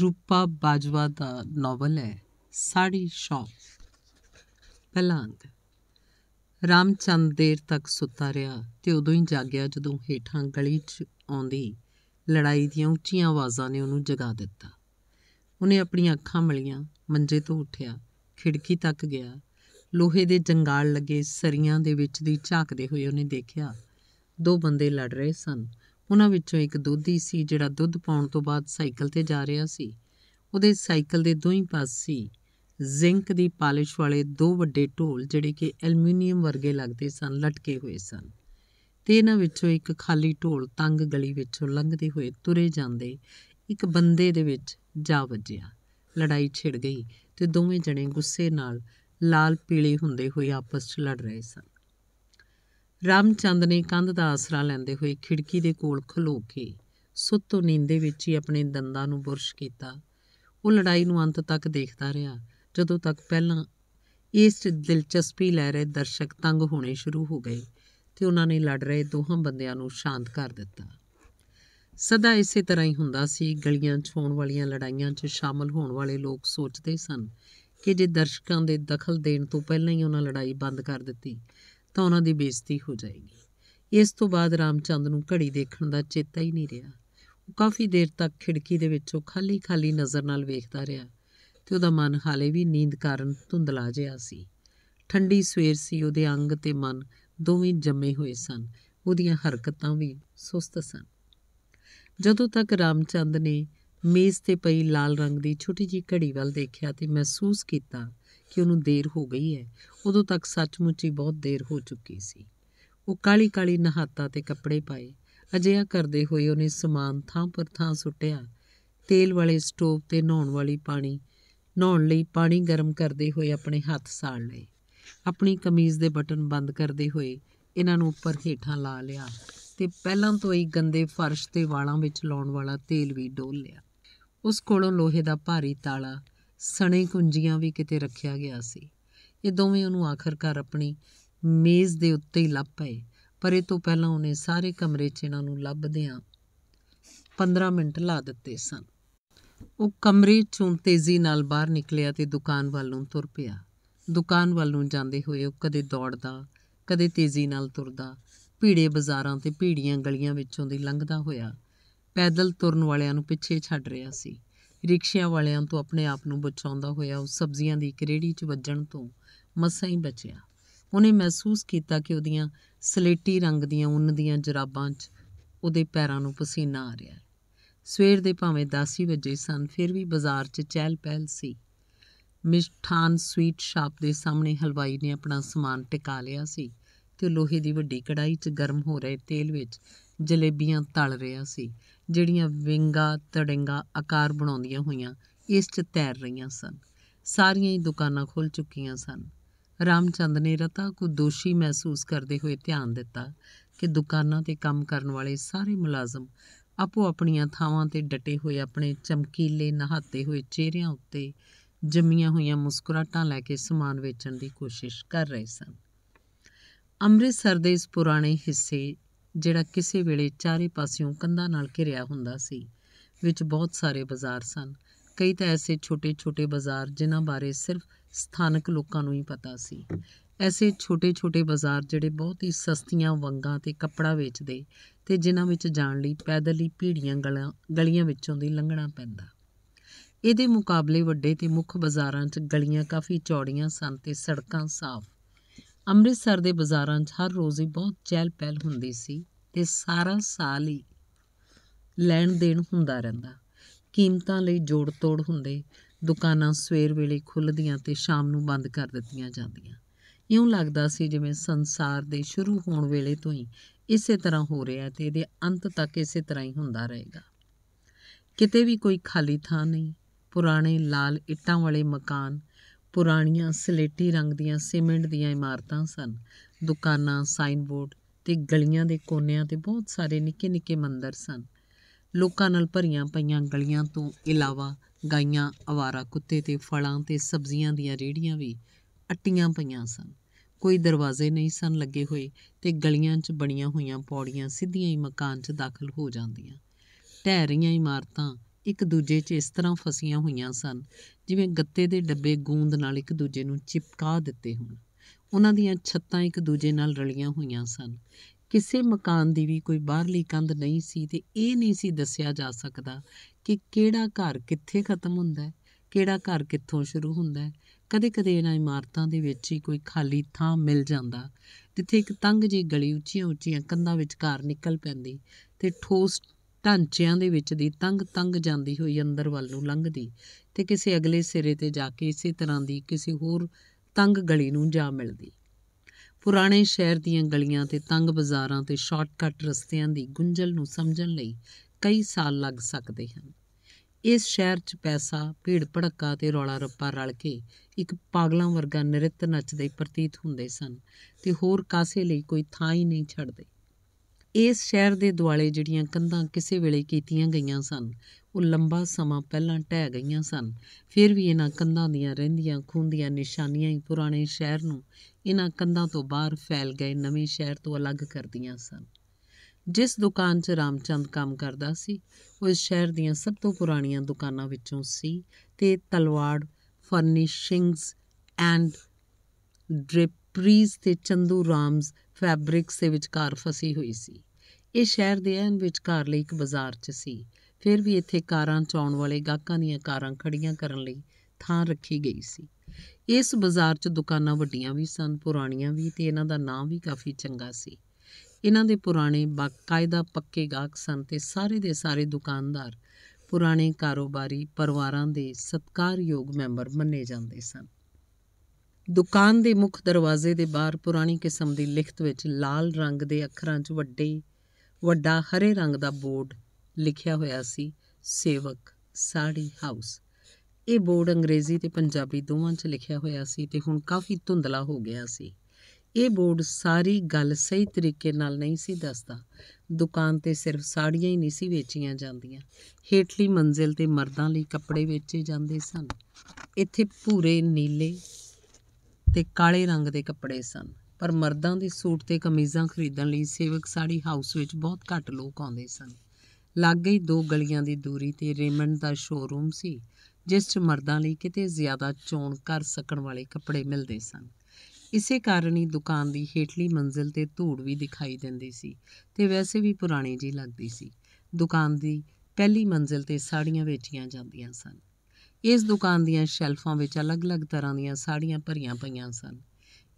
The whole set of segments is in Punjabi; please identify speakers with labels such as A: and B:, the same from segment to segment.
A: ਰੂਪਾ ਬਾਜਵਾ ਦਾ ਨੋਵਲ ਹੈ ਸਾੜੀ ਸ਼ੌਪ ਪਹਿਲਾ ਅੰਗ ਰਾਮਚੰਦ ਦੇਰ ਤੱਕ ਸੁੱਤਾ ਰਿਹਾ ਤੇ ਉਦੋਂ ਹੀ ਜਾਗਿਆ ਜਦੋਂ ਹੀਠਾਂ ਗਲੀ 'ਚ ਆਉਂਦੀ ਲੜਾਈ ਦੀਆਂ ਉੱਚੀਆਂ ਆਵਾਜ਼ਾਂ ਨੇ ਉਹਨੂੰ ਜਗਾ ਦਿੱਤਾ ਉਹਨੇ ਆਪਣੀਆਂ ਅੱਖਾਂ ਮਲੀਆਂ ਮੰਜੇ ਤੋਂ ਉੱਠਿਆ ਖਿੜਕੀ ਤੱਕ ਗਿਆ ਲੋਹੇ ਦੇ ਜੰਗਾਲ ਲੱਗੇ ਸਰੀਆਂ ਦੇ ਵਿੱਚ ਦੀ ਝਾਕਦੇ ਹੋਏ ਉਹਨੇ ਦੇਖਿਆ ਦੋ ਬੰਦੇ ਲੜ ਰਹੇ ਸਨ ਉਹਨਾਂ ਵਿੱਚੋਂ ਇੱਕ ਦੋਧੀ ਸੀ ਜਿਹੜਾ ਦੁੱਧ ਪਾਉਣ ਤੋਂ ਬਾਅਦ ਸਾਈਕਲ ਤੇ ਜਾ ਰਿਹਾ ਸੀ ਉਹਦੇ ਸਾਈਕਲ ਦੇ ਦੋਹੀਂ ਪਾਸੇ ਜ਼ਿੰਕ ਦੀ ਪਾਲਿਸ਼ ਵਾਲੇ ਦੋ ਵੱਡੇ ਢੋਲ ਜਿਹੜੇ ਕਿ ਐਲੂਮੀਨੀਅਮ ਵਰਗੇ ਲੱਗਦੇ ਸਨ ਲਟਕੇ ਹੋਏ ਸਨ ਤੇ ਇਹਨਾਂ ਵਿੱਚੋਂ ਇੱਕ ਖਾਲੀ ਢੋਲ ਤੰਗ ਗਲੀ ਵਿੱਚੋਂ ਲੰਘਦੇ ਹੋਏ ਤੁਰੇ ਜਾਂਦੇ ਇੱਕ ਬੰਦੇ ਦੇ ਵਿੱਚ ਜਾ ਵੱਜਿਆ ਲੜਾਈ ਛਿੜ ਗਈ ਤੇ ਦੋਵੇਂ ਜਣੇ ਗੁੱਸੇ ਨਾਲ ਲਾਲ ਪੀਲੇ ਹੁੰਦੇ ਹੋਏ ਆਪਸ 'ਚ ਲੜ ਰਹੇ ਸਨ ਰਾਮਚੰਦ ਨੇ ਕੰਧ ਦਾ ਆਸਰਾ ਲੈਂਦੇ ਹੋਏ ਖਿੜਕੀ ਦੇ ਕੋਲ ਖਲੋ ਕੇ ਸੁੱਤੋ ਨੀਂਦੇ ਵਿੱਚ ਹੀ ਆਪਣੇ ਦੰਦਾਂ ਨੂੰ ਬੁਰਸ਼ ਕੀਤਾ ਉਹ ਲੜਾਈ ਨੂੰ ਅੰਤ ਤੱਕ ਦੇਖਦਾ ਰਿਹਾ ਜਦੋਂ ਤੱਕ ਪਹਿਲਾਂ ਇਸ ਦਿਲਚਸਪੀ ਲੈ ਰਹੇ ਦਰਸ਼ਕ ਤੰਗ ਹੋਣੇ ਸ਼ੁਰੂ ਹੋ ਗਏ ਤੇ ਉਹਨਾਂ ਨੇ ਲੜ ਰਹੇ ਦੋਹਾਂ ਬੰਦਿਆਂ ਨੂੰ ਸ਼ਾਂਤ ਕਰ ਦਿੱਤਾ ਸਦਾ ਇਸੇ ਤਰ੍ਹਾਂ ਹੀ ਹੁੰਦਾ ਸੀ ਗਲੀਆਂ 'ਚ ਹੋਣ ਵਾਲੀਆਂ ਲੜਾਈਆਂ 'ਚ ਸ਼ਾਮਲ ਹੋਣ ਵਾਲੇ ਲੋਕ ਸੋਚਦੇ ਸਨ ਕਿ ਜੇ ਦਰਸ਼ਕਾਂ ਦੇ ਦਖਲ ਦੇਣ ਤੋਂ ਪਹਿਲਾਂ ਹੀ ਉਹਨਾਂ ਲੜਾਈ ਬੰਦ ਕਰ ਦਿੱਤੀ ਤਾਂ ਉਹਨਾਂ ਦੀ ਬੇਇੱਜ਼ਤੀ ਹੋ ਜਾਏਗੀ ਇਸ ਤੋਂ ਬਾਅਦ ਰਾਮਚੰਦ ਨੂੰ ਘੜੀ ਦੇਖਣ ਦਾ ਚੇਤਾ ਹੀ ਨਹੀਂ ਰਿਹਾ ਉਹ ਕਾਫੀ ਦੇਰ ਤੱਕ ਖਿੜਕੀ ਦੇ ਵਿੱਚੋਂ ਖਾਲੀ-ਖਾਲੀ ਨਜ਼ਰ ਨਾਲ ਵੇਖਦਾ ਰਿਹਾ ਤੇ ਉਹਦਾ ਮਨ ਹਾਲੇ ਵੀ ਨੀਂਦ ਕਾਰਨ ਧੁੰਦਲਾ ਜਿਹਾ ਸੀ ਠੰਡੀ ਸਵੇਰ ਸੀ ਉਹਦੇ ਅੰਗ ਤੇ ਮਨ ਦੋਵੇਂ ਜੰਮੇ ਹੋਏ ਸਨ ਉਹਦੀਆਂ ਹਰਕਤਾਂ ਵੀ ਸੁਸਤ ਸਨ ਜਦੋਂ ਤੱਕ ਰਾਮਚੰਦ ਨੇ ਮੇਜ਼ ਤੇ ਪਈ ਲਾਲ ਰੰਗ ਦੀ ਛੋਟੀ ਜੀ ਘੜੀ ਵੱਲ ਦੇਖਿਆ ਤੇ ਮਹਿਸੂਸ ਕੀਤਾ ਕਿ ਉਹਨੂੰ ਦੇਰ ਹੋ ਗਈ ਹੈ ਉਦੋਂ ਤੱਕ ਸੱਚਮੁੱਚ ਹੀ ਬਹੁਤ ਦੇਰ ਹੋ ਚੁੱਕੀ ਸੀ ਉਹ ਕਾਲੀ ਕਾਲੀ ਨਹਾਤਾ ਤੇ ਕੱਪੜੇ ਪਾਏ ਅਜਿਹਾ ਕਰਦੇ ਹੋਏ ਉਹਨੇ ਸਮਾਨ ਥਾਂ ਪਰ ਥਾਂ ਸੁੱਟਿਆ ਤੇਲ ਵਾਲੇ ਸਟੋਵ ਤੇ ਨਹਾਉਣ ਵਾਲੀ ਪਾਣੀ ਨਹਾਉਣ ਲਈ ਪਾਣੀ ਗਰਮ ਕਰਦੇ ਹੋਏ ਆਪਣੇ ਹੱਥ ਸਾੜ ਲਏ ਆਪਣੀ ਕਮੀਜ਼ ਦੇ ਬਟਨ ਬੰਦ ਕਰਦੇ ਹੋਏ ਇਹਨਾਂ ਨੂੰ ਉੱਪਰ ਹੀਠਾਂ ਲਾ ਲਿਆ ਤੇ ਪਹਿਲਾਂ ਤੋਂ ਹੀ ਗੰਦੇ ਫਰਸ਼ ਤੇ ਵਾਲਾਂ ਵਿੱਚ ਲਾਉਣ ਵਾਲਾ ਤੇਲ ਵੀ ਡੋਲ ਲਿਆ ਉਸ ਕੋਲੋਂ ਲੋਹੇ ਦਾ ਭਾਰੀ ਤਾਲਾ ਸਣੇ ਕੁੰਜੀਆਂ ਵੀ ਕਿਤੇ ਰੱਖਿਆ ਗਿਆ ਸੀ ਇਹ ਦੋਵੇਂ ਉਹਨੂੰ ਆਖਰਕਾਰ ਆਪਣੀ ਮੇਜ਼ ਦੇ ਉੱਤੇ ਹੀ ਲੱਭ ਪਏ ਪਰ ਇਹ ਤੋਂ ਪਹਿਲਾਂ ਉਹਨੇ ਸਾਰੇ ਕਮਰੇ 'ਚ ਇਹਨਾਂ ਨੂੰ ਲੱਭਦਿਆਂ 15 ਮਿੰਟ ਲਾ ਦਿੱਤੇ ਸਨ ਉਹ ਕਮਰੇ 'ਚੋਂ ਤੇਜ਼ੀ ਨਾਲ ਬਾਹਰ ਨਿਕਲਿਆ ਤੇ ਦੁਕਾਨ ਵੱਲ ਨੂੰ ਤੁਰ ਪਿਆ ਦੁਕਾਨ ਵੱਲ ਨੂੰ ਜਾਂਦੇ ਹੋਏ ਉਹ ਕਦੇ ਦੌੜਦਾ ਕਦੇ ਤੇਜ਼ੀ ਨਾਲ ਤੁਰਦਾ ਭੀੜੇ ਬਾਜ਼ਾਰਾਂ ਤੇ ਭੀੜੀਆਂ ਗਲੀਆਂ ਵਿੱਚੋਂ ਦੀ ਲੰਘਦਾ ਹੋਇਆ ਪੈਦਲ ਤੁਰਨ ਵਾਲਿਆਂ ਨੂੰ ਪਿੱਛੇ ਛੱਡ ਰਿਹਾ ਸੀ ਰਿਕਸ਼ਿਆਂ ਵਾਲਿਆਂ ਤੋਂ ਆਪਣੇ ਆਪ ਨੂੰ ਬਚਾਉਂਦਾ ਹੋਇਆ ਉਹ ਸਬਜ਼ੀਆਂ ਦੀ ਕਰੇੜੀ 'ਚ ਵੱਜਣ ਤੋਂ ਮਸਾਂ ਹੀ ਬਚਿਆ ਉਹਨੇ ਮਹਿਸੂਸ ਕੀਤਾ ਕਿ ਉਹਦੀਆਂ ਸਲੇਟੀ ਰੰਗ ਦੀਆਂ ਉੱਨ ਦੀਆਂ ਜਰਾਬਾਂ 'ਚ ਉਹਦੇ ਪੈਰਾਂ ਨੂੰ ਪਸੀਨਾ ਆ ਰਿਹਾ ਹੈ ਸਵੇਰ ਦੇ ਭਾਵੇਂ 10 ਵਜੇ ਸਨ ਫਿਰ ਵੀ ਬਾਜ਼ਾਰ 'ਚ ਚਹਿਲ ਪਹਿਲ ਸੀ ਮਿਸ਼ਠਾਨ ਸਵੀਟ ਸ਼ਾਪ ਦੇ ਸਾਹਮਣੇ ਹਲਵਾਈ ਨੇ ਆਪਣਾ ਸਮਾਨ ਟਿਕਾ ਲਿਆ ਸੀ ਤੇ ਲੋਹੇ ਦੀ ਵੱਡੀ ਕੜਾਈ 'ਚ ਗਰਮ ਹੋ ਰਹੇ ਤੇਲ ਵਿੱਚ ਜਲੇਬੀਆਂ ਤਲ ਰਿਹਾ ਸੀ ਜਿਹੜੀਆਂ ਵਿੰਗਾ ਤੜਿੰਗਾ ਆਕਾਰ ਬਣਾਉਂਦੀਆਂ ਹੋਈਆਂ ਇਸ 'ਚ ਤੈਰ ਰਹੀਆਂ ਸਨ ਸਾਰੀਆਂ ਹੀ ਦੁਕਾਨਾਂ ਖੁੱਲ ਚੁੱਕੀਆਂ ਸਨ ਰਾਮਚੰਦ ਨੇ ਰਤਾ ਕੋ ਦੋਸ਼ੀ ਮਹਿਸੂਸ ਕਰਦੇ ਹੋਏ ਧਿਆਨ ਦਿੱਤਾ ਕਿ ਦੁਕਾਨਾਂ ਤੇ ਕੰਮ ਕਰਨ ਵਾਲੇ ਸਾਰੇ ਮੁਲਾਜ਼ਮ ਆਪੋ ਆਪਣੀਆਂ ਥਾਵਾਂ ਤੇ ਡਟੇ ਹੋਏ ਆਪਣੇ ਚਮਕੀਲੇ ਨਹਾਤੇ ਹੋਏ ਚਿਹਰਿਆਂ ਉੱਤੇ ਜੰਮੀਆਂ ਹੋਈਆਂ ਮੁਸਕਰਾਟਾਂ ਲੈ ਕੇ ਸਮਾਨ ਵੇਚਣ ਦੀ ਕੋਸ਼ਿਸ਼ ਕਰ ਰਹੇ ਸਨ ਅੰਮ੍ਰਿਤਸਰ ਦੇ ਇਸ ਪੁਰਾਣੇ ਹਿੱਸੇ ਜਿਹੜਾ ਕਿਸੇ ਵੇਲੇ ਚਾਰੇ ਪਾਸਿਓਂ ਕੰਧਾਂ ਨਾਲ ਘਿਰਿਆ ਹੁੰਦਾ ਸੀ ਵਿੱਚ ਬਹੁਤ ਸਾਰੇ ਬਾਜ਼ਾਰ ਸਨ ਕਈ ਤਾਂ ਐਸੇ ਛੋਟੇ-ਛੋਟੇ ਬਾਜ਼ਾਰ ਜਿਨ੍ਹਾਂ ਬਾਰੇ ਸਿਰਫ ਸਥਾਨਕ ਲੋਕਾਂ ਨੂੰ ਹੀ ਪਤਾ ਸੀ ਐਸੇ ਛੋਟੇ-ਛੋਟੇ ਬਾਜ਼ਾਰ ਜਿਹੜੇ ਬਹੁਤ ਹੀ ਸਸਤੀਆਂ ਵੰਗਾਂ ਤੇ ਕੱਪੜਾ ਵੇਚਦੇ ਤੇ ਜਿਨ੍ਹਾਂ ਵਿੱਚ ਜਾਣ ਲਈ ਪੈਦਲ ਹੀ ਭੀੜੀਆਂ ਗਲੀਆਂ ਵਿੱਚੋਂ ਦੀ ਲੰਘਣਾ ਪੈਂਦਾ ਇਹਦੇ ਮੁਕਾਬਲੇ ਵੱਡੇ ਤੇ ਮੁੱਖ ਬਾਜ਼ਾਰਾਂ 'ਚ ਗਲੀਆਂ ਕਾਫੀ ਚੌੜੀਆਂ ਸਨ ਤੇ ਸੜਕਾਂ ਸਾਫ਼ ਅੰਮ੍ਰਿਤਸਰ ਦੇ ਬਾਜ਼ਾਰਾਂ 'ਚ ਹਰ ਰੋਜ਼ ਹੀ ਬਹੁਤ ਚਹਿਲ ਪਹਿਲ ਹੁੰਦੀ ਸੀ ਤੇ ਸਾਰਾ ਸਾਲ ਹੀ ਲੈਣ ਦੇਣ ਹੁੰਦਾ ਰਹਿੰਦਾ ਕੀਮਤਾਂ ਲਈ ਜੋੜ ਤੋੜ ਹੁੰਦੇ ਦੁਕਾਨਾਂ ਸਵੇਰ ਵੇਲੇ ਖੁੱਲ੍ਹਦੀਆਂ ਤੇ ਸ਼ਾਮ ਨੂੰ ਬੰਦ ਕਰ ਦਿੱਤੀਆਂ ਜਾਂਦੀਆਂ ਇਉਂ ਲੱਗਦਾ ਸੀ ਜਿਵੇਂ ਸੰਸਾਰ ਦੇ ਸ਼ੁਰੂ ਹੋਣ ਵੇਲੇ ਤੋਂ ਹੀ ਇਸੇ ਤਰ੍ਹਾਂ ਹੋ ਰਿਹਾ ਤੇ ਇਹਦੇ ਅੰਤ ਤੱਕ ਇਸੇ ਤਰ੍ਹਾਂ ਹੀ ਹੁੰਦਾ ਰਹੇਗਾ ਕਿਤੇ ਵੀ ਕੋਈ ਖਾਲੀ ਥਾਂ ਨਹੀਂ ਪੁਰਾਣੇ ਲਾਲ ਇੱਟਾਂ ਵਾਲੇ ਮਕਾਨ ਪੁਰਾਣੀਆਂ ਸਲੇਟੀ ਰੰਗ ਦੀਆਂ ਸੀਮੈਂਟ ਦੀਆਂ ਇਮਾਰਤਾਂ ਸਨ ਦੁਕਾਨਾਂ ਸਾਈਨ ਬੋਰਡ ਤੇ ਗਲੀਆਂ ਦੇ ਕੋਨਿਆਂ ਤੇ ਬਹੁਤ ਸਾਰੇ ਨਿੱਕੇ-ਨਿੱਕੇ ਮੰਦਰ ਸਨ ਲੋਕਾਂ ਨਾਲ ਭਰੀਆਂ ਪਈਆਂ ਗਲੀਆਂ ਤੋਂ ਇਲਾਵਾ ਗਾਈਆਂ ਆਵਾਰਾ ਕੁੱਤੇ ਤੇ ਫਲਾਂ ਤੇ ਸਬਜ਼ੀਆਂ ਦੀਆਂ ਰੇੜੀਆਂ ਵੀ ਅੱਟੀਆਂ ਪਈਆਂ ਸਨ ਕੋਈ ਦਰਵਾਜ਼ੇ ਨਹੀਂ ਸਨ ਲੱਗੇ ਹੋਏ ਤੇ ਗਲੀਆਂ 'ਚ ਬਣੀਆਂ ਹੋਈਆਂ ਪੌੜੀਆਂ ਸਿੱਧੀਆਂ ਹੀ ਮਕਾਨ 'ਚ ਦਾਖਲ ਹੋ ਜਾਂਦੀਆਂ ਢਹਿ ਰਹੀਆਂ ਇਮਾਰਤਾਂ ਇੱਕ ਦੂਜੇ 'ਚ ਇਸ ਤਰ੍ਹਾਂ ਫਸੀਆਂ ਹੋਈਆਂ ਸਨ ਜਿਵੇਂ ਗੱਤੇ ਦੇ ਡੱਬੇ ਗੂੰਦ ਨਾਲ ਇੱਕ ਦੂਜੇ ਨੂੰ ਚਿਪਕਾ ਦਿੱਤੇ ਹੋਣ ਉਹਨਾਂ ਦੀਆਂ ਛੱਤਾਂ ਇੱਕ ਦੂਜੇ ਨਾਲ ਰਲੀਆਂ ਹੋਈਆਂ ਸਨ ਕਿਸੇ ਮਕਾਨ ਦੀ ਵੀ ਕੋਈ ਬਾਹਰਲੀ ਕੰਧ ਨਹੀਂ ਸੀ ਤੇ ਇਹ ਨਹੀਂ ਸੀ ਦੱਸਿਆ ਜਾ ਸਕਦਾ ਕਿ ਕਿਹੜਾ ਘਰ ਕਿੱਥੇ ਖਤਮ ਹੁੰਦਾ ਹੈ ਕਿਹੜਾ ਘਰ ਕਿੱਥੋਂ ਸ਼ੁਰੂ ਹੁੰਦਾ ਹੈ ਕਦੇ-ਕਦੇ ਇਹਨਾਂ ਇਮਾਰਤਾਂ ਦੇ ਵਿੱਚ ਹੀ ਕੋਈ ਖਾਲੀ ਥਾਂ ਮਿਲ ਜਾਂਦਾ ਜਿੱਥੇ ਇੱਕ ਤੰਗ ਜੀ ਗਲੀ ਉੱਚੀਆਂ-ਉੱਚੀਆਂ ਕੰਧਾਂ ਵਿੱਚ ਘਰ ਨਿਕਲ ਪੈਂਦੀ ਤੇ ਠੋਸ ਢਾਂਚਿਆਂ ਦੇ ਵਿੱਚ ਦੀ ਤੰਗ ਤੰਗ ਜਾਂਦੀ ਹੋਈ ਅੰਦਰ ਵੱਲ ਨੂੰ ਲੰਘਦੀ ਤੇ ਕਿਸੇ ਅਗਲੇ ਸਿਰੇ ਤੇ ਜਾ ਕੇ ਇਸੇ ਤਰ੍ਹਾਂ ਦੀ ਕਿਸੇ ਹੋਰ ਤੰਗ ਗਲੀ ਨੂੰ ਜਾ ਮਿਲਦੀ ਪੁਰਾਣੇ ਸ਼ਹਿਰ ਦੀਆਂ ਗਲੀਆਂ ਤੇ ਤੰਗ ਬਾਜ਼ਾਰਾਂ ਤੇ ਸ਼ਾਰਟਕਟ ਰਸਤਿਆਂ ਦੀ ਗੁੰਝਲ ਨੂੰ ਸਮਝਣ ਲਈ ਕਈ ਸਾਲ ਲੱਗ ਸਕਦੇ ਹਨ ਇਸ ਸ਼ਹਿਰ 'ਚ ਪੈਸਾ ਭੀੜ ਭੜੱਕਾ ਤੇ ਰੌਲਾ ਰੱਪਾ ਰਲ ਕੇ ਇੱਕ ਪਾਗਲਾਂ ਵਰਗਾ ਨ੍ਰਿਤ ਨੱਚਦੇ ਪ੍ਰਤੀਤ ਹੁੰਦੇ ਸਨ ਤੇ ਹੋਰ ਕਾਸੇ ਲਈ ਕੋਈ ਥਾਂ ਹੀ ਨਹੀਂ ਛੱਡਦੇ ਇਸ ਸ਼ਹਿਰ ਦੇ ਦੁਆਲੇ ਜਿਹੜੀਆਂ ਕੰਧਾਂ ਕਿਸੇ ਵੇਲੇ ਕੀਤੀਆਂ ਗਈਆਂ ਸਨ ਉਹ ਲੰਬਾ ਸਮਾਂ ਪਹਿਲਾਂ ਟਹਿ ਗਈਆਂ ਸਨ ਫਿਰ ਵੀ ਇਹਨਾਂ ਕੰਧਾਂ ਦੀਆਂ ਰਹਿੰਦੀਆਂ ਖੁੰਦੀਆਂ ਨਿਸ਼ਾਨੀਆਂ ਹੀ ਪੁਰਾਣੇ ਸ਼ਹਿਰ ਨੂੰ ਇਹਨਾਂ ਕੰਧਾਂ ਤੋਂ ਬਾਹਰ ਫੈਲ ਗਏ ਨਵੇਂ ਸ਼ਹਿਰ ਤੋਂ ਅਲੱਗ ਕਰਦੀਆਂ ਸਨ ਜਿਸ ਦੁਕਾਨ 'ਚ ਰਾਮਚੰਦ ਕੰਮ ਕਰਦਾ ਸੀ ਉਹ ਇਸ ਸ਼ਹਿਰ ਦੀਆਂ ਸਭ ਤੋਂ ਪੁਰਾਣੀਆਂ ਦੁਕਾਨਾਂ ਵਿੱਚੋਂ ਸੀ ਤੇ ਤਲਵਾੜ ਫਰਨਿਸ਼ਿੰਗਸ ਐਂਡ ਡ੍ਰਿਪਰੀਜ਼ ਤੇ ਚੰਦੂ ਰਾਮਸ ਫੈਬਰਿਕਸ ਦੇ ਵਿਚਕਾਰ ਫਸੀ ਹੋਈ ਸੀ ਇਹ ਸ਼ਹਿਰ ਦੇ ਐਨ ਲਈ ਇੱਕ ਬਾਜ਼ਾਰ 'ਚ ਸੀ ਫਿਰ ਵੀ ਇੱਥੇ ਕਾਰਾਂ 'ਚ ਆਉਣ ਵਾਲੇ ਗਾਹਕਾਂ ਦੀਆਂ ਕਾਰਾਂ ਖੜੀਆਂ ਕਰਨ ਲਈ ਥਾਂ ਰੱਖੀ ਗਈ ਸੀ ਇਸ ਬਾਜ਼ਾਰ 'ਚ ਦੁਕਾਨਾਂ ਵੱਡੀਆਂ ਵੀ ਸਨ ਪੁਰਾਣੀਆਂ ਵੀ ਤੇ ਇਹਨਾਂ ਦਾ ਨਾਂ ਵੀ ਕਾਫੀ ਚੰਗਾ ਸੀ ਇਹਨਾਂ ਦੇ ਪੁਰਾਣੇ ਬਾਕਾਇਦਾ ਪੱਕੇ ਗਾਹਕ ਸਨ ਤੇ ਸਾਰੇ ਦੇ ਸਾਰੇ ਦੁਕਾਨਦਾਰ ਪੁਰਾਣੇ ਕਾਰੋਬਾਰੀ ਪਰਿਵਾਰਾਂ ਦੇ ਸਤਕਾਰਯੋਗ ਮੈਂਬਰ ਮੰਨੇ ਜਾਂਦੇ ਸਨ ਦੁਕਾਨ ਦੇ ਮੁੱਖ ਦਰਵਾਜ਼ੇ ਦੇ ਬਾਹਰ ਪੁਰਾਣੀ ਕਿਸਮ ਦੀ ਲਿਖਤ ਵਿੱਚ ਲਾਲ ਰੰਗ ਦੇ ਅੱਖਰਾਂ 'ਚ ਵੱਡੇ ਵੱਡਾ ਹਰੇ ਰੰਗ ਦਾ ਬੋਰਡ ਲਿਖਿਆ ਹੋਇਆ ਸੀ ਸੇਵਕ ਸਾੜੀ ਹਾਊਸ ਇਹ ਬੋਰਡ ਅੰਗਰੇਜ਼ੀ ਤੇ ਪੰਜਾਬੀ ਦੋਵਾਂ 'ਚ ਲਿਖਿਆ ਹੋਇਆ ਸੀ ਤੇ ਹੁਣ ਕਾਫੀ ਧੁੰਦਲਾ ਹੋ ਗਿਆ ਸੀ ਇਹ ਬੋਰਡ ਸਾਰੀ ਗੱਲ ਸਹੀ ਤਰੀਕੇ ਨਾਲ ਨਹੀਂ ਸੀ ਦੱਸਦਾ ਦੁਕਾਨ ਤੇ ਸਿਰਫ ਸਾੜੀਆਂ ਹੀ ਨਹੀਂ ਸੀ ਵੇਚੀਆਂ ਜਾਂਦੀਆਂ ਹੇਠਲੀ ਮੰਜ਼ਿਲ ਤੇ ਮਰਦਾਂ ਲਈ ਕੱਪੜੇ ਵੇਚੇ ਜਾਂਦੇ ਸਨ ਇੱਥੇ ਭੂਰੇ ਨੀਲੇ ਤੇ ਕਾਲੇ ਰੰਗ ਦੇ ਕੱਪੜੇ ਸਨ ਪਰ ਮਰਦਾਂ ਦੇ ਸੂਟ ਤੇ ਕਮੀਜ਼ਾਂ ਖਰੀਦਣ ਲਈ ਸੇਵਕ ਸਾੜੀ ਹਾਊਸ ਵਿੱਚ ਬਹੁਤ ਘੱਟ ਲੋਕ ਆਉਂਦੇ ਸਨ ਲੱਗ ਹੀ ਦੋ ਗਲੀਆਂ ਦੀ ਦੂਰੀ ਤੇ ਰੇਮੰਡ ਦਾ ਸ਼ੋਰੂਮ ਸੀ ਜਿਸ 'ਚ ਮਰਦਾਂ ਲਈ ਕਿਤੇ ਜ਼ਿਆਦਾ ਚੋਣ ਕਰ ਸਕਣ ਵਾਲੇ ਕੱਪੜੇ ਮਿਲਦੇ ਸਨ ਇਸੇ ਕਾਰਨ ਹੀ ਦੁਕਾਨ ਦੀ ਹੇਠਲੀ ਮੰਜ਼ਿਲ ਤੇ ਧੂੜ ਵੀ ਦਿਖਾਈ ਦਿੰਦੀ ਸੀ ਤੇ ਵੈਸੇ ਵੀ ਪੁਰਾਣੀ ਜੀ ਲੱਗਦੀ ਸੀ ਦੁਕਾਨ ਦੀ ਪਹਿਲੀ ਮੰਜ਼ਿਲ ਤੇ ਸਾੜੀਆਂ ਵੇਚੀਆਂ ਜਾਂਦੀਆਂ ਸਨ ਇਸ ਦੁਕਾਨ ਦੀਆਂ ਸ਼ੈਲਫਾਂ ਵਿੱਚ ਅਲੱਗ-ਅਲੱਗ ਤਰ੍ਹਾਂ ਦੀਆਂ ਸਾੜੀਆਂ ਭਰੀਆਂ ਪਈਆਂ ਸਨ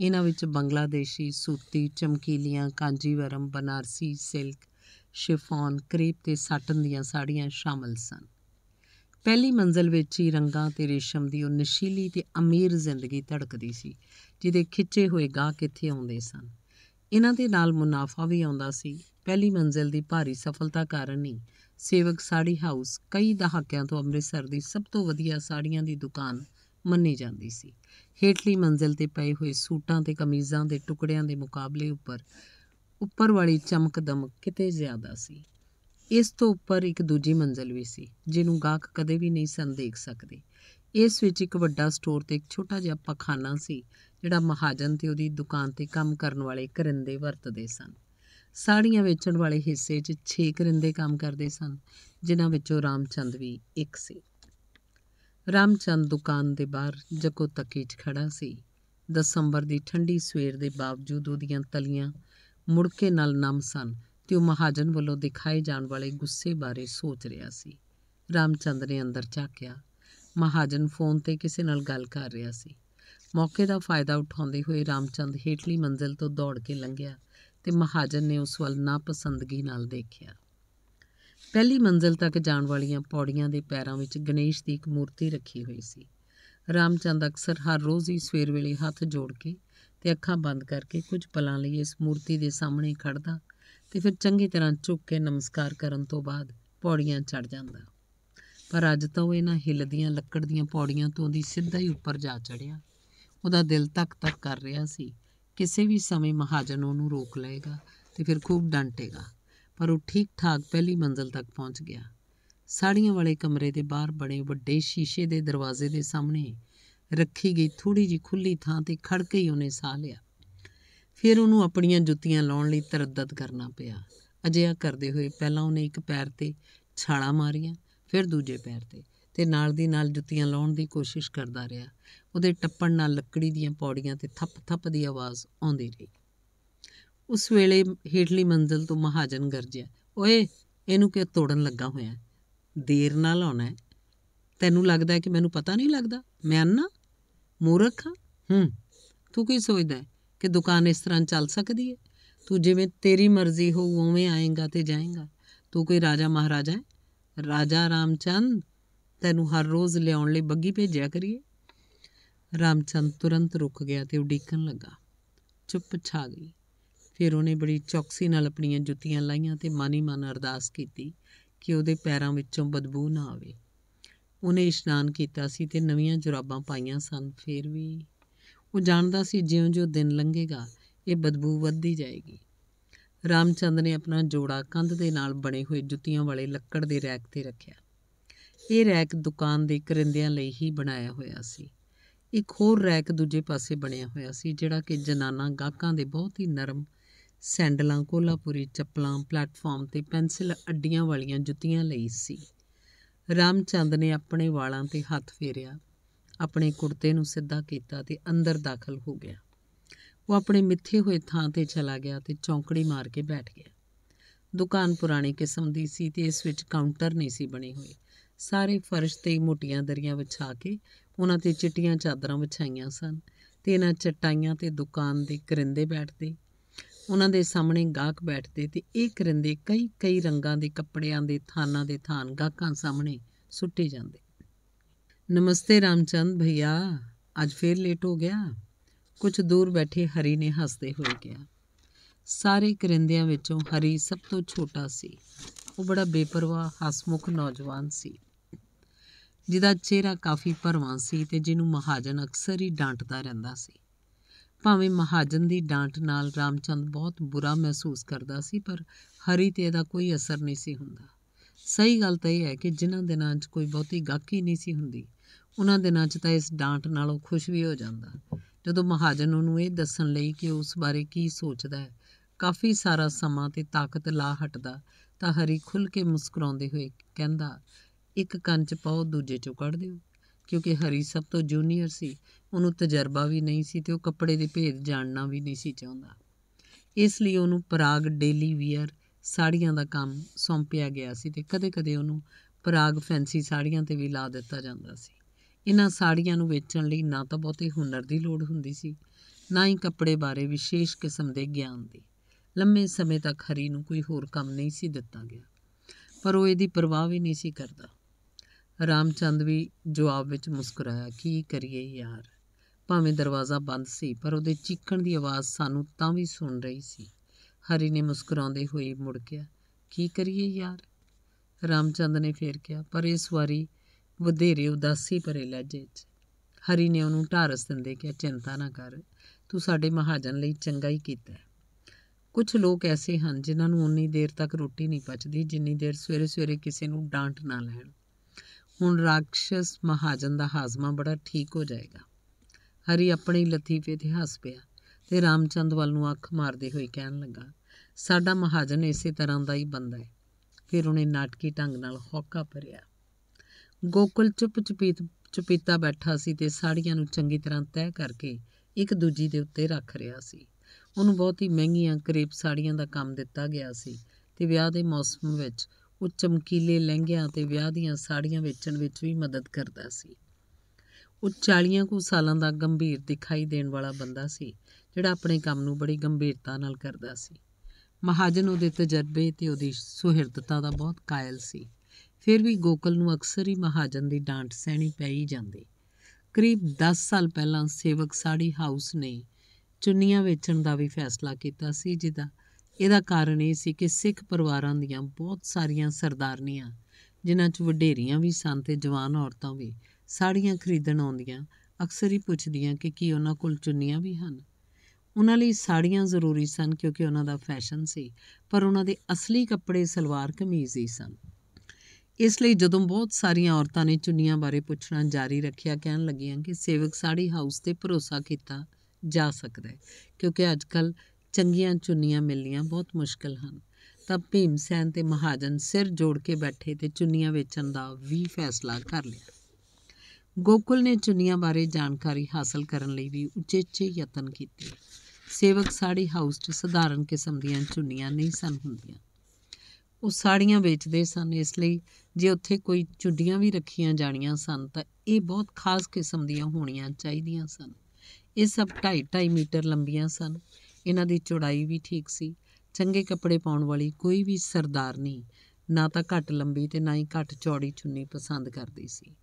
A: ਇਹਨਾਂ ਵਿੱਚ ਬੰਗਲਾਦੇਸ਼ੀ ਸੂਤੀ ਚਮਕੀਲੀਆਂ Kanjeevaram Banarasi silk chiffon crepe ਤੇ ਸਾਟਨ ਦੀਆਂ ਸਾੜੀਆਂ ਸ਼ਾਮਲ ਸਨ ਪਹਿਲੀ ਮੰਜ਼ਲ ਵਿੱਚ ਹੀ ਰੰਗਾਂ ਤੇ ਰੇਸ਼ਮ ਦੀ ਉਹ ਨਸ਼ੀਲੀ ਤੇ ਅਮੀਰ ਜ਼ਿੰਦਗੀ ਧੜਕਦੀ ਸੀ ਜਿਹਦੇ ਖਿੱਚੇ ਹੋਏ ਗਾਹ ਕਿੱਥੇ ਆਉਂਦੇ ਸਨ ਇਹਨਾਂ ਦੇ ਨਾਲ ਮੁਨਾਫਾ ਵੀ ਆਉਂਦਾ ਸੀ ਪਹਿਲੀ ਮੰਜ਼ਲ ਦੀ ਭਾਰੀ ਸਫਲਤਾ ਕਾਰਨ ਹੀ ਸੇਵਕ ਸਾੜੀ ਹਾਊਸ ਕਈ ਦਹਾਕਿਆਂ ਤੋਂ ਅੰਮ੍ਰਿਤਸਰ ਦੀ ਸਭ ਤੋਂ ਵਧੀਆ ਸਾੜੀਆਂ ਦੀ ਦੁਕਾਨ ਮੰਨੀ ਜਾਂਦੀ ਸੀ ਹੇਠਲੀ ਮੰਜ਼ਲ ਤੇ ਪਏ ਹੋਏ ਸੂਟਾਂ ਤੇ ਕਮੀਜ਼ਾਂ ਦੇ ਟੁਕੜਿਆਂ ਦੇ ਮੁਕਾਬਲੇ ਉੱਪਰ ਉੱਪਰ ਵਾਲੀ ਚਮਕ ਦਮਕ ਕਿਤੇ ਜ਼ਿਆਦਾ ਸੀ ਇਸ ਤੋਂ ਉੱਪਰ ਇੱਕ ਦੂਜੀ ਮੰਜ਼ਲ ਵੀ ਸੀ ਜਿਹਨੂੰ ਗਾਹਕ ਕਦੇ ਵੀ ਨਹੀਂ ਸੰਦੇਖ ਦੇਖ ਸਕਦੇ ਇਸ ਵਿੱਚ ਇੱਕ ਵੱਡਾ ਸਟੋਰ ਤੇ ਇੱਕ ਛੋਟਾ ਜਿਹਾ ਪਖਾਨਾ ਸੀ ਜਿਹੜਾ ਮਹਾਜਨ ਤੇ ਉਹਦੀ ਦੁਕਾਨ ਤੇ ਕੰਮ ਕਰਨ ਵਾਲੇ ਕਰਿੰਦੇ ਵਰਤਦੇ ਸਨ ਸਾੜੀਆਂ ਵੇਚਣ ਵਾਲੇ ਹਿੱਸੇ 'ਚ 6 ਕਰਿੰਦੇ ਕੰਮ ਕਰਦੇ ਸਨ ਜਿਨ੍ਹਾਂ ਵਿੱਚੋਂ ਰਾਮਚੰਦ ਵੀ ਇੱਕ ਸੀ ਰਾਮਚੰਦ ਦੁਕਾਨ ਦੇ ਬਾਹਰ ਜੱਗੋ ਤਕੀਚ ਖੜਾ ਸੀ ਦਸੰਬਰ ਦੀ ਠੰਡੀ ਸਵੇਰ ਦੇ ਬਾਵਜੂਦ ਉਹਦੀਆਂ ਤਲੀਆਂ ਮੁੜਕੇ ਨਾਲ ਨਮ ਸਨ ਤੇ ਉਹ ਮਹਾਜਨ ਵੱਲੋਂ ਦਿਖਾਏ ਜਾਣ ਵਾਲੇ ਗੁੱਸੇ ਬਾਰੇ ਸੋਚ ਰਿਹਾ ਸੀ ਰਾਮਚੰਦ ਨੇ ਅੰਦਰ ਝਾਕਿਆ ਮਹਾਜਨ ਫੋਨ ਤੇ ਕਿਸੇ ਨਾਲ ਗੱਲ ਕਰ ਰਿਹਾ ਸੀ ਮੌਕੇ ਦਾ ਫਾਇਦਾ ਉਠਾਉਂਦੇ ਹੋਏ ਰਾਮਚੰਦ ਹੇਠਲੀ ਮੰਜ਼ਲ ਤੋਂ ਦੌੜ ਕੇ ਲੰਘਿਆ ਤੇ ਮਹਾਜਨ ਨੇ ਉਸ ਵੱਲ ਨਾ ਪਸੰਦਗੀ ਨਾਲ ਦੇਖਿਆ ਪਹਿਲੀ ਮੰਜ਼ਲ ਤੱਕ ਜਾਣ ਵਾਲੀਆਂ ਪੌੜੀਆਂ ਦੇ ਪੈਰਾਂ ਵਿੱਚ ਗਣੇਸ਼ ਦੀ ਇੱਕ ਮੂਰਤੀ ਰੱਖੀ ਹੋਈ ਸੀ ਰਾਮਚੰਦ ਅਕਸਰ ਹਰ ਰੋਜ਼ ਹੀ ਸਵੇਰ ਵੇਲੇ ਹੱਥ ਜੋੜ ਕੇ ਤੇ ਅੱਖਾਂ ਬੰਦ ਕਰਕੇ ਕੁਝ ਪਲਾਂ ਲਈ ਇਸ ਮੂਰਤੀ ਦੇ ਸਾਹਮਣੇ ਖੜਦਾ ਤੇ ਫਿਰ ਚੰਗੀ ਤਰ੍ਹਾਂ ਝੁੱਕ ਕੇ ਨਮਸਕਾਰ ਕਰਨ ਤੋਂ ਬਾਅਦ ਪੌੜੀਆਂ ਚੜ ਜਾਂਦਾ ਪਰ ਅੱਜ ਤਾਂ ਉਹ ਇਹਨਾਂ ਹਿੱਲਦੀਆਂ ਲੱਕੜ ਦੀਆਂ ਪੌੜੀਆਂ ਤੋਂ ਦੀ ਸਿੱਧਾ ਹੀ ਉੱਪਰ ਜਾ ਚੜਿਆ ਉਹਦਾ ਦਿਲ ਤੱਕ ਤੱਕ ਕਰ ਰਿਹਾ ਸੀ ਕਿਸੇ ਵੀ ਸਮੇਂ ਮਹਾਜਨ ਉਹਨੂੰ ਰੋਕ ਲਏਗਾ ਤੇ ਫਿਰ ਖੂਬ ਡਾਂਟੇਗਾ ਪਰ ਉਹ ਠੀਕ-ਠਾਕ ਪਹਿਲੀ ਮੰਜ਼ਲ ਤੱਕ ਪਹੁੰਚ ਗਿਆ ਸਾੜੀਆਂ ਵਾਲੇ ਕਮਰੇ ਦੇ ਬਾਹਰ ਬੜੇ ਵੱਡੇ ਸ਼ੀਸ਼ੇ ਦੇ ਦਰਵਾਜ਼ੇ ਦੇ ਸਾਹਮਣੇ ਰੱਖੀ ਗਈ ਥੋੜੀ ਜੀ ਖੁੱਲੀ ਥਾਂ ਤੇ ਖੜ ਕੇ ਹੀ ਉਹਨੇ ਸਾਹ ਲਿਆ ਫਿਰ ਉਹਨੂੰ ਆਪਣੀਆਂ ਜੁੱਤੀਆਂ ਲਾਉਣ ਲਈ ਤਰਦਦ ਕਰਨਾ ਪਿਆ ਅਜਿਹਾ ਕਰਦੇ ਹੋਏ ਪਹਿਲਾਂ ਉਹਨੇ ਇੱਕ ਪੈਰ ਤੇ ਛਾਲਾ ਮਾਰੀਆਂ ਫਿਰ ਦੂਜੇ ਪੈਰ ਤੇ ਤੇ ਨਾਲ ਦੀ ਨਾਲ ਜੁੱਤੀਆਂ ਲਾਉਣ ਦੀ ਕੋਸ਼ਿਸ਼ ਕਰਦਾ ਰਿਹਾ ਉਹਦੇ ਟੱਪਣ ਨਾਲ ਲੱਕੜੀ ਦੀਆਂ ਪੌੜੀਆਂ ਤੇ ਥੱਪ-ਥੱਪ ਦੀ ਆਵਾਜ਼ ਆਉਂਦੀ ਰਹੀ ਉਸ ਵੇਲੇ ਹੇਠਲੀ ਮੰਜ਼ਲ ਤੋਂ ਮਹਾਜਨ ਗਰਜਿਆ ਓਏ ਇਹਨੂੰ ਕਿ ਤੋੜਨ ਲੱਗਾ ਹੋਇਆ ਦੇਰ ਨਾਲ ਆਉਣਾ ਤੈਨੂੰ ਲੱਗਦਾ ਹੈ ਕਿ ਮੈਨੂੰ ਪਤਾ ਨਹੀਂ ਲੱਗਦਾ ਮੈਂ ਅੰਨਾ ਮੂਰਖ ਹੂੰ ਤੂੰ ਕੀ ਸੋਚਦਾ ਕਿ ਦੁਕਾਨ ਇਸ ਤਰ੍ਹਾਂ ਚੱਲ ਸਕਦੀ ਹੈ ਤੂੰ ਜਿਵੇਂ ਤੇਰੀ ਮਰਜ਼ੀ ਹੋ ਉਵੇਂ ਆਏਗਾ ਤੇ ਜਾਏਗਾ ਤੂੰ ਕੋਈ ਰਾਜਾ ਮਹਾਰਾਜਾ ਹੈ ਰਾਜਾ ਰਾਮਚੰਦ ਤੈਨੂੰ ਹਰ ਰੋਜ਼ ਲਿਆਉਣ ਲਈ ਬੱਗੀ ਭੇਜਿਆ ਕਰੀਏ ਰਾਮਚੰਦ ਤੁਰੰਤ ਰੁਕ ਗਿਆ ਤੇ ਉਡੀਕਣ ਲੱਗਾ ਚੁੱਪ ਛਾ ਗਈ ਫਿਰ ਉਹਨੇ ਬੜੀ ਚੌਕਸੀ ਨਾਲ ਆਪਣੀਆਂ ਜੁੱਤੀਆਂ ਲਾਈਆਂ ਤੇ ਮਨ ਹੀ ਮਨ ਅਰਦਾਸ ਕੀਤੀ ਕਿ ਉਹਦੇ ਪੈਰਾਂ ਵਿੱਚੋਂ ਬਦਬੂ ਨਾ ਆਵੇ ਉਹਨੇ ਇਸ਼ਨਾਨ ਕੀਤਾ ਸੀ ਤੇ ਨਵੀਆਂ ਜੁਰਾਬਾਂ ਪਾਈਆਂ ਸਨ ਫਿਰ ਵੀ ਉਹ ਜਾਣਦਾ ਸੀ ਜਿਉਂ-ਜਿਉਂ ਦਿਨ ਲੰਘੇਗਾ ਇਹ ਬਦਬੂ ਵੱਧਦੀ ਜਾਏਗੀ ਰਾਮਚੰਦ ਨੇ ਆਪਣਾ ਜੋੜਾ ਕੰਧ ਦੇ ਨਾਲ ਬਣੇ ਹੋਏ ਜੁੱਤੀਆਂ ਵਾਲੇ ਲੱਕੜ ਦੇ ਰੈਕ ਤੇ ਰੱਖਿਆ ਇਹ ਰੈਕ ਦੁਕਾਨ ਦੇ ਕਰਿੰਦਿਆਂ ਲਈ ਹੀ ਬਣਾਇਆ ਹੋਇਆ ਸੀ ਇੱਕ ਹੋਰ ਰੈਕ ਦੂਜੇ ਪਾਸੇ ਬਣਿਆ ਹੋਇਆ ਸੀ ਜਿਹੜਾ ਕਿ ਜਨਾਨਾ ਗਾਹਕਾਂ ਦੇ ਬਹੁਤ ਹੀ ਨਰਮ ਸੈਂਡਲਾਂ ਕੋਲਾਪੂਰੀ ਚੱਪਲਾਂ ਪਲੇਟਫਾਰਮ ਤੇ ਪੈਨਸਲ ਅੱਡੀਆਂ ਵਾਲੀਆਂ ਜੁੱਤੀਆਂ ਲਈ ਸੀ ਰਾਮਚੰਦ ਨੇ ਆਪਣੇ ਵਾਲਾਂ ਤੇ ਹੱਥ ਫੇਰਿਆ ਆਪਣੇ ਕੁੜਤੇ ਨੂੰ ਸਿੱਧਾ ਕੀਤਾ ਤੇ ਅੰਦਰ ਦਾਖਲ ਹੋ ਗਿਆ ਉਹ ਆਪਣੇ ਮਿੱਥੇ ਹੋਏ ਥਾਂ ਤੇ ਚਲਾ ਗਿਆ ਤੇ ਚੌਂਕੜੀ ਮਾਰ ਕੇ ਬੈਠ ਗਿਆ ਦੁਕਾਨ ਪੁਰਾਣੀ ਕਿਸਮ ਦੀ ਸੀ ਤੇ ਇਸ ਵਿੱਚ ਕਾਊਂਟਰ ਨਹੀਂ ਸੀ ਬਣੇ ਹੋਏ ਸਾਰੇ ਫਰਸ਼ ਤੇ ਮੋਟੀਆਂ ਦਰੀਆਂ ਵਿਛਾ ਕੇ ਉਹਨਾਂ ਤੇ ਚਿੱਟੀਆਂ ਚਾਦਰਾਂ ਵਿਛਾਈਆਂ ਸਨ ਤੇ ਇਹਨਾਂ ਚਟਾਈਆਂ ਤੇ ਦੁਕਾਨ ਦੇ ਕਰਿੰਦੇ ਬੈਠਦੇ ਉਹਨਾਂ ਦੇ ਸਾਹਮਣੇ ਗਾਹਕ ਬੈਠਦੇ ਤੇ ਇਹ ਕਰਿੰਦੇ ਕਈ ਕਈ ਰੰਗਾਂ ਦੇ ਕੱਪੜਿਆਂ ਦੇ ਥਾਨਾਂ ਦੇ ਥਾਨ ਗਾਹਕਾਂ ਸਾਹਮਣੇ ਸੁੱਟੇ ਜਾਂਦੇ ਨਮਸਤੇ ਰਾਮਚੰਦ ਭਈਆ ਅੱਜ ਫੇਰ ਲੇਟ ਹੋ ਗਿਆ ਕੁਝ ਦੂਰ ਬੈਠੇ ਹਰੀ ਨੇ ਹੱਸਦੇ ਹੋਏ ਕਿਹਾ ਸਾਰੇ ਕਰਿੰਦਿਆਂ ਵਿੱਚੋਂ ਹਰੀ ਸਭ ਤੋਂ ਛੋਟਾ ਸੀ ਉਹ ਬੜਾ ਬੇਪਰਵਾਹ ਹਸਮੁਖ ਨੌਜਵਾਨ ਸੀ ਜਿਹਦਾ ਚਿਹਰਾ ਕਾਫੀ ਪਰਵਾਂ ਸੀ ਤੇ ਜਿਹਨੂੰ ਮਹਾਜਨ ਅਕਸਰ ਹੀ ਡਾਂਟਦਾ ਰਹਿੰਦਾ ਸੀ ਭਾਵੇਂ ਮਹਾਜਨ ਦੀ ਡਾਂਟ ਨਾਲ ਰਾਮਚੰਦ ਬਹੁਤ ਬੁਰਾ ਮਹਿਸੂਸ ਕਰਦਾ ਸੀ ਪਰ ਹਰੀ ਤੇ ਇਹਦਾ ਕੋਈ ਅਸਰ ਨਹੀਂ ਸੀ ਹੁੰਦਾ ਸਹੀ ਗੱਲ ਤਾਂ ਇਹ ਹੈ ਕਿ ਜਿਨ੍ਹਾਂ ਦਿਨਾਂ 'ਚ ਕੋਈ ਬਹੁਤੀ ਗਾਕੀ ਨਹੀਂ ਸੀ ਹੁੰਦੀ ਉਹਨਾਂ ਦਿਨਾਂ 'ਚ ਤਾਂ ਇਸ ਡਾਂਟ ਨਾਲ ਉਹ ਖੁਸ਼ ਵੀ ਹੋ ਜਾਂਦਾ ਜਦੋਂ ਮਹਾਜਨ ਉਹਨੂੰ ਇਹ ਦੱਸਣ ਲਈ ਕਿ ਉਸ ਬਾਰੇ ਕੀ ਸੋਚਦਾ ਹੈ ਕਾਫੀ ਸਾਰਾ ਸਮਾਂ ਤੇ ਤਾਕਤ ਲਾ ਹਟਦਾ ਤਾਂ ਹਰੀ ਖੁੱਲ ਕੇ ਮੁਸਕਰਾਉਂਦੇ ਹੋਏ ਕਹਿੰਦਾ ਇੱਕ ਕੰਨ 'ਚ ਪਾਓ ਦੂਜੇ 'ਚੋਂ ਕੱਢ ਦਿਓ ਕਿਉਂਕਿ ਹਰੀ ਸਭ ਤੋਂ ਜੂਨੀਅਰ ਸੀ ਉਹਨੂੰ ਤਜਰਬਾ ਵੀ ਨਹੀਂ ਸੀ ਤੇ ਉਹ ਕੱਪੜੇ ਦੇ ਭੇਦ ਜਾਣਨਾ ਵੀ ਨਹੀਂ ਸੀ ਚਾਹੁੰਦਾ ਇਸ ਲਈ ਉਹਨੂੰ ਪਰਾਗ ਡੇਲੀ ਵੀਅਰ ਸਾੜੀਆਂ ਦਾ ਕੰਮ ਸੌਂਪਿਆ ਗਿਆ ਸੀ ਤੇ ਕਦੇ-ਕਦੇ ਉਹਨੂੰ ਪਰਾਗ ਫੈਂਸੀ ਸਾੜੀਆਂ ਤੇ ਵੀ ਲਾ ਦਿੱਤਾ ਜਾਂਦਾ ਸੀ ਇਹਨਾਂ ਸਾੜੀਆਂ ਨੂੰ ਵੇਚਣ ਲਈ ਨਾ ਤਾਂ ਬਹੁਤੇ ਹੁਨਰ ਦੀ ਲੋੜ ਹੁੰਦੀ ਸੀ ਨਾ ਹੀ ਕੱਪੜੇ ਬਾਰੇ ਵਿਸ਼ੇਸ਼ ਕਿਸਮ ਦੇ ਗਿਆਨ ਦੀ ਲੰਮੇ ਸਮੇਂ ਤੱਕ ਹਰੀ ਨੂੰ ਕੋਈ ਹੋਰ ਕੰਮ ਨਹੀਂ ਸੀ ਦਿੱਤਾ ਗਿਆ ਪਰ ਉਹ ਇਹਦੀ ਪਰਵਾਹ ਵੀ ਨਹੀਂ ਸੀ ਕਰਦਾ ਰਾਮਚੰਦ ਵੀ ਜਵਾਬ ਵਿੱਚ ਮੁਸਕਰਾਇਆ ਕੀ ਕਰੀਏ ਯਾਰ ਭਾਵੇਂ ਦਰਵਾਜ਼ਾ ਬੰਦ ਸੀ ਪਰ ਉਹਦੇ ਚੀਕਣ ਦੀ ਆਵਾਜ਼ ਸਾਨੂੰ ਤਾਂ ਵੀ ਸੁਣ ਰਹੀ ਸੀ ਹਰੀ ਨੇ ਮੁਸਕਰਾਉਂਦੇ ਹੋਏ ਮੁੜ ਗਿਆ ਕੀ ਕਰੀਏ ਯਾਰ ਰਾਮਚੰਦ ਨੇ ਫੇਰ ਕਿਹਾ ਪਰ ਇਸ ਵਾਰੀ ਵਧੇਰੇ ਉਦਾਸੀ ਭਰੇ ਲਹਿਜੇ 'ਚ ਹਰੀ ਨੇ ਉਹਨੂੰ ਢਾਰਸ ਦਿੰਦੇ ਕਿਹਾ ਚਿੰਤਾ ਨਾ ਕਰ ਤੂੰ ਸਾਡੇ ਮਹਾਜਨ ਲਈ ਚੰਗਾ ਹੀ ਕੀਤਾ ਕੁਝ ਲੋਕ ਐਸੇ ਹਨ ਜਿਨ੍ਹਾਂ ਨੂੰ ਉਨੀ ਦੇਰ ਤੱਕ ਰੋਟੀ ਨਹੀਂ ਪਚਦੀ ਜਿੰਨੀ ਦੇਰ ਸਵੇਰੇ-ਸਵੇਰੇ ਕਿਸੇ ਨੂੰ ਡਾਂਟ ਨਾ ਲੈਣ ਹੁਣ ਰਾਖਸ਼ ਮਹਾਜਨ ਦਾ ਹਾਜ਼ਮਾ ਬੜਾ ਠੀਕ ਹੋ ਜਾਏਗਾ ਹਰੀ ਆਪਣੇ ਲਤੀਫੇ ਤੇ ਹੱਸ ਪਿਆ ਤੇ ਰਾਮਚੰਦ ਵੱਲ ਨੂੰ ਅੱਖ ਮਾਰਦੇ ਹੋਏ ਕਹਿਣ ਲੱਗਾ ਸਾਡਾ ਮਹਾਜਨ ਇਸੇ ਤਰ੍ਹਾਂ ਦਾ ਹੀ ਬੰਦਾ ਹੈ ਫਿਰ ਉਹਨੇ ਨਾਟਕੀ ਢੰਗ ਨਾਲ ਹੌਕਾ ਭਰਿਆ ਗੋਕਲ ਚੁੱਪ ਚੁਪੀਤ ਚੁਪੀਤਾ ਬੈਠਾ ਸੀ ਤੇ ਸਾੜੀਆਂ ਨੂੰ ਚੰਗੀ ਤਰ੍ਹਾਂ ਤੈਅ ਕਰਕੇ ਇੱਕ ਦੂਜੀ ਦੇ ਉੱਤੇ ਰੱਖ ਰਿਹਾ ਸੀ ਉਹਨੂੰ ਬਹੁਤ ਹੀ ਮਹਿੰਗੀਆਂ ਕਰੀਬ ਸਾੜੀਆਂ ਦਾ ਕੰਮ ਦਿੱਤਾ ਗਿਆ ਸੀ ਤੇ ਵਿਆਹ ਦੇ ਮੌਸਮ ਵਿੱਚ ਉਹ ਚਮਕੀਲੇ ਲਹਿੰਗਿਆਂ ਤੇ ਵਿਆਹ ਦੀਆਂ ਸਾੜੀਆਂ ਵੇਚਣ ਵਿੱਚ ਵੀ ਮਦਦ ਕਰਦਾ ਸੀ ਉਹ 40 ਕੁ ਸਾਲਾਂ ਦਾ ਗੰਭੀਰ ਦਿਖਾਈ ਦੇਣ ਵਾਲਾ ਬੰਦਾ ਸੀ ਜਿਹੜਾ ਆਪਣੇ ਕੰਮ ਨੂੰ ਬੜੀ ਗੰਭੀਰਤਾ ਨਾਲ ਕਰਦਾ ਸੀ ਮਹਾਜਨ ਉਹਦੇ ਤਜਰਬੇ ਤੇ ਉਹਦੀ ਸੁਹਿਰਦਤਾ ਦਾ ਬਹੁਤ ਕਾਇਲ ਸੀ ਫਿਰ ਵੀ ਗੋਕਲ ਨੂੰ ਅਕਸਰ ਹੀ ਮਹਾਜਨ ਦੀ ਡਾਂਟ ਸਹਿਣੀ ਪਈ ਜਾਂਦੀ ਕਰੀਬ 10 ਸਾਲ ਪਹਿਲਾਂ ਸੇਵਕ ਸਾੜੀ ਹਾਊਸ ਨੇ ਚੁੰਨੀਆਂ ਵੇਚਣ ਦਾ ਵੀ ਫੈਸਲਾ ਕੀਤਾ ਸੀ ਜਿਹਦਾ ਇਹਦਾ ਕਾਰਨ ਇਹ ਸੀ ਕਿ ਸਿੱਖ ਪਰਿਵਾਰਾਂ ਦੀਆਂ ਬਹੁਤ ਸਾਰੀਆਂ ਸਰਦਾਰਨੀਆਂ ਜਿਨ੍ਹਾਂ 'ਚ ਵਡੇਰੀਆਂ ਵੀ ਸਨ ਤੇ ਜਵਾਨ ਔਰਤਾਂ ਵੀ ਸਾੜੀਆਂ ਖਰੀਦਣ ਆਉਂਦੀਆਂ ਅਕਸਰ ਹੀ ਪੁੱਛਦੀਆਂ ਕਿ ਕੀ ਉਹਨਾਂ ਕੋਲ ਚੁੰਨੀਆਂ ਵੀ ਹਨ ਉਹਨਾਂ ਲਈ ਸਾੜੀਆਂ ਜ਼ਰੂਰੀ ਸਨ ਕਿਉਂਕਿ ਉਹਨਾਂ ਦਾ ਫੈਸ਼ਨ ਸੀ ਪਰ ਉਹਨਾਂ ਦੇ ਅਸਲੀ ਕੱਪੜੇ ਸਲਵਾਰ ਕਮੀਜ਼ ਹੀ ਸਨ ਇਸ ਲਈ ਜਦੋਂ ਬਹੁਤ ਸਾਰੀਆਂ ਔਰਤਾਂ ਨੇ ਚੁੰਨੀਆਂ ਬਾਰੇ ਪੁੱਛਣਾ ਜਾਰੀ ਰੱਖਿਆ ਕਹਿਣ ਲੱਗੀਆਂ ਕਿ ਸੇਵਕ ਸਾੜੀ ਹਾਊਸ ਤੇ ਭਰੋਸਾ ਕੀਤਾ ਜਾ ਸਕਦਾ ਹੈ ਕਿਉਂਕਿ ਅੱਜਕੱਲ ਚੰਗੀਆਂ ਚੁੰਨੀਆਂ ਮਿਲਣੀਆਂ ਬਹੁਤ ਮੁਸ਼ਕਲ ਹਨ ਤਾਂ ਭੀਮ ਸੈਨ ਤੇ ਮਹਾਜਨ ਸਿਰ ਜੋੜ ਕੇ ਬੈਠੇ ਤੇ ਚੁੰਨੀਆਂ ਵੇਚਣ ਦਾ ਵੀ ਫੈਸਲਾ ਕਰ ਲਿਆ ਗੋਕੁਲ ਨੇ ਚੁੰਨੀਆਂ ਬਾਰੇ ਜਾਣਕਾਰੀ ਹਾਸਲ ਕਰਨ ਲਈ ਵੀ ਉੱਚੇ-ਉੱਚੇ ਯਤਨ ਕੀਤੇ ਸੇਵਕ ਸਾੜੀ ਹਾਊਸ 'ਚ ਸਧਾਰਨ ਕਿਸਮ ਦੀਆਂ ਚੁੰਨੀਆਂ ਨਹੀਂ ਸਨ ਹੁੰਦੀਆਂ ਉਹ ਸਾੜੀਆਂ ਵੇਚਦੇ ਸਨ ਇਸ ਲਈ ਜੇ ਉੱਥੇ ਕੋਈ ਚੁੰਡੀਆਂ ਵੀ ਰੱਖੀਆਂ ਜਾਣੀਆਂ ਸਨ ਤਾਂ ਇਹ ਬਹੁਤ ਖਾਸ ਕਿਸਮ ਦੀਆਂ ਹੋਣੀਆਂ ਚਾਹੀਦੀਆਂ ਸਨ ਇਹ ਸਭ 2.5 2.5 ਮੀਟਰ ਲੰਬੀਆਂ ਸਨ ਇਹਨਾਂ ਦੀ ਚੌੜਾਈ ਵੀ ਠੀਕ ਸੀ ਚੰਗੇ ਕੱਪੜੇ ਪਾਉਣ ਵਾਲੀ ਕੋਈ ਵੀ ਸਰਦਾਰਨੀ ਨਾ ਤਾਂ ਘੱਟ ਲੰਬੀ ਤੇ ਨਾ ਹੀ ਘੱਟ ਚੌੜੀ ਚੁੰਨੀ ਪਸੰਦ ਕਰਦੀ ਸੀ